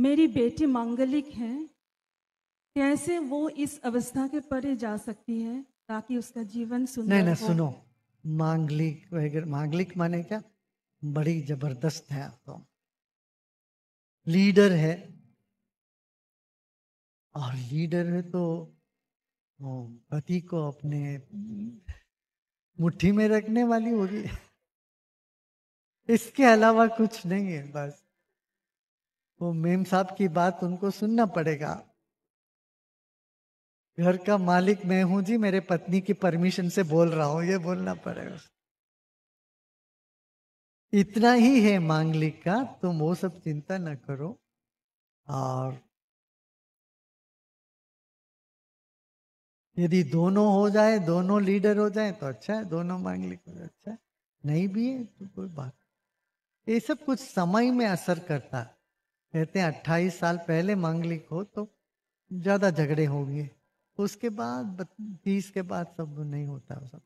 मेरी बेटी मांगलिक है कैसे वो इस अवस्था के परे जा सकती है ताकि उसका जीवन सुन नहीं ना सुनो मांगलिक वगैरह मांगलिक माने क्या बड़ी जबरदस्त है आप तो लीडर है और लीडर है तो पति को अपने मुट्ठी में रखने वाली होगी इसके अलावा कुछ नहीं है बस वो मेम साहब की बात उनको सुनना पड़ेगा घर का मालिक मैं हूं जी मेरे पत्नी की परमिशन से बोल रहा हूं ये बोलना पड़ेगा इतना ही है मांगलिक का तुम वो सब चिंता ना करो और यदि दोनों हो जाए दोनों लीडर हो जाए तो अच्छा है दोनों मांगलिक हो जाए अच्छा है नहीं भी है तो कोई बात ये सब कुछ समय में असर करता है कहते हैं अट्ठाईस साल पहले मांगलिक हो तो ज़्यादा झगड़े होंगे उसके बाद तीस के बाद सब नहीं होता सब